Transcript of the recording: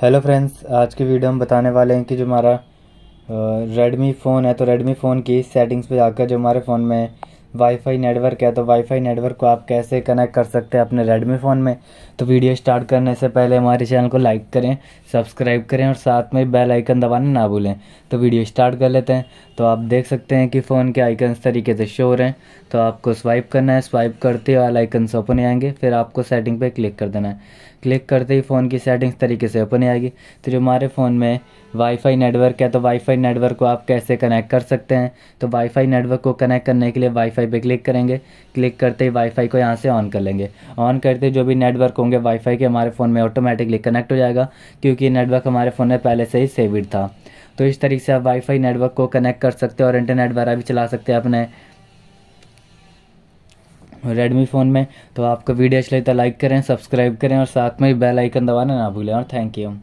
hello friends आज की video हम बताने वाले हैं कि जो हमारा रेडमी फ़ोन है तो रेडमी फ़ोन की सेटिंग्स पे जाकर जो हमारे फ़ोन में वाईफाई नेटवर्क है तो वाईफाई नेटवर्क को आप कैसे कनेक्ट कर सकते हैं अपने रेडमी फ़ोन में तो वीडियो स्टार्ट करने से पहले हमारे चैनल को लाइक करें सब्सक्राइब करें और साथ में बेल आइकन दबाना ना भूलें तो वीडियो स्टार्ट कर लेते हैं तो आप देख सकते हैं कि फ़ोन के आइकन तरीके से शो हो रहे हैं तो आपको स्वाइप करना है स्वाइप करते ही वाले आइकन से ओपन आएंगे फिर आपको सेटिंग पर क्लिक कर देना है क्लिक करते ही फ़ोन की सेटिंग्स तरीके से ओपन आएगी तो जो हमारे फ़ोन में वाईफाई नेटवर्क है तो वाईफाई नेटवर्क को आप कैसे कनेक्ट कर सकते हैं तो वाईफाई नेटवर्क को कनेक्ट करने के लिए वाईफाई वाईफाई पे क्लिक करेंगे क्लिक करते ही वाईफाई को यहाँ से ऑन कर लेंगे ऑन करते जो भी नेटवर्क होंगे वाईफाई के हमारे फ़ोन में ऑटोमेटिकली कनेक्ट हो जाएगा क्योंकि नेटवर्क हमारे फ़ोन में पहले से ही सेविड था तो इस तरीके से आप वाईफाई नेटवर्क को कनेक्ट कर सकते हैं और इंटरनेट वगैरह भी चला सकते हैं अपने रेडमी फ़ोन में तो आपको वीडियो अच्छी लगी तो लाइक करें सब्सक्राइब करें और साथ में बेल आइकन दबाना ना भूलें और थैंक यू